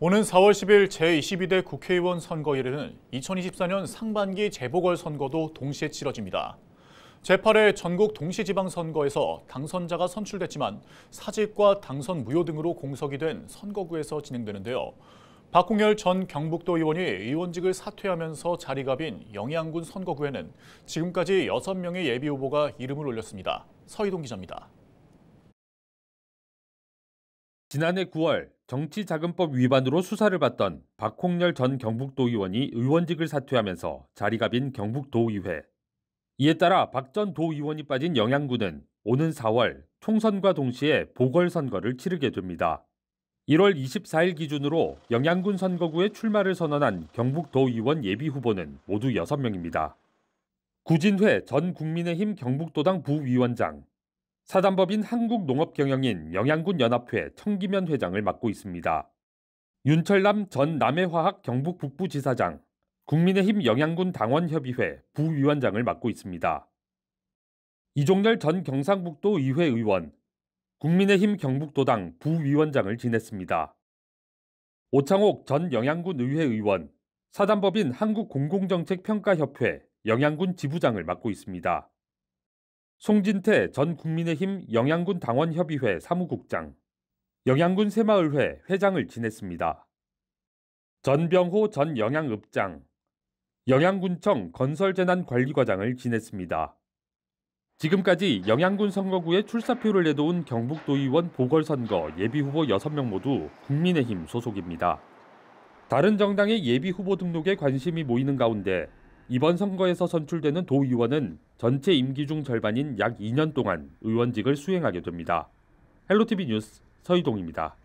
오는 4월 10일 제22대 국회의원 선거일에는 2024년 상반기 재보궐선거도 동시에 치러집니다. 제8회 전국 동시지방선거에서 당선자가 선출됐지만 사직과 당선 무효 등으로 공석이 된 선거구에서 진행되는데요. 박홍열 전 경북도 의원이 의원직을 사퇴하면서 자리가 빈 영양군 선거구에는 지금까지 6명의 예비후보가 이름을 올렸습니다. 서희동 기자입니다. 지난해 9월 정치자금법 위반으로 수사를 받던 박홍렬 전 경북도의원이 의원직을 사퇴하면서 자리가 빈 경북도의회. 이에 따라 박 전 도의원이 빠진 영양군은 오는 4월 총선과 동시에 보궐선거를 치르게 됩니다. 1월 24일 기준으로 영양군 선거구에 출마를 선언한 경북도의원 예비후보는 모두 6명입니다. 구진회 전 국민의힘 경북도당 부위원장, 사단법인 한국농업경영인 영양군연합회 청기면 회장을 맡고 있습니다. 윤철남 전 남해화학 경북 북부지사장, 국민의힘 영양군 당원협의회 부위원장을 맡고 있습니다. 이종렬 전 경상북도 의회 의원, 국민의힘 경북도당 부위원장을 지냈습니다. 오창옥 전 영양군 의회 의원, 사단법인 한국공공정책평가협회 영양군 지부장을 맡고 있습니다. 송진태 전 국민의힘 영양군 당원협의회 사무국장, 영양군 새마을회 회장을 지냈습니다. 전병호 전 영양읍장, 영양군청 건설재난관리과장을 지냈습니다. 지금까지 영양군 선거구에 출사표를 내놓은 경북도의원 보궐선거 예비후보 6명 모두 국민의힘 소속입니다. 다른 정당의 예비후보 등록에 관심이 모이는 가운데 이번 선거에서 선출되는 도의원은 전체 임기 중 절반인 약 2년 동안 의원직을 수행하게 됩니다. 헬로티비 뉴스 서희동입니다.